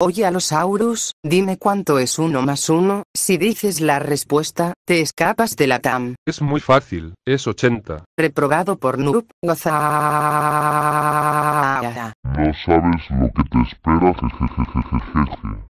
Oye a los Aurus, dime cuánto es uno más uno, si dices la respuesta, te escapas de la TAM. Es muy fácil, es 80. Reprobado por Noob, goza. No sabes lo que te espera,